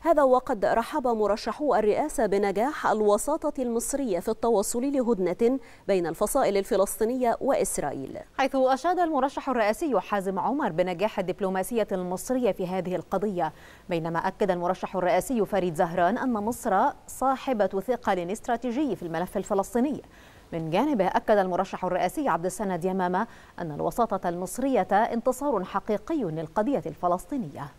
هذا وقد رحب مرشحو الرئاسة بنجاح الوساطة المصرية في التوصل لهدنة بين الفصائل الفلسطينية وإسرائيل حيث أشاد المرشح الرئاسي حازم عمر بنجاح الدبلوماسية المصرية في هذه القضية بينما أكد المرشح الرئاسي فريد زهران أن مصر صاحبة ثقل استراتيجي في الملف الفلسطيني من جانبه أكد المرشح الرئاسي عبد السند يمامة أن الوساطة المصرية انتصار حقيقي للقضية الفلسطينية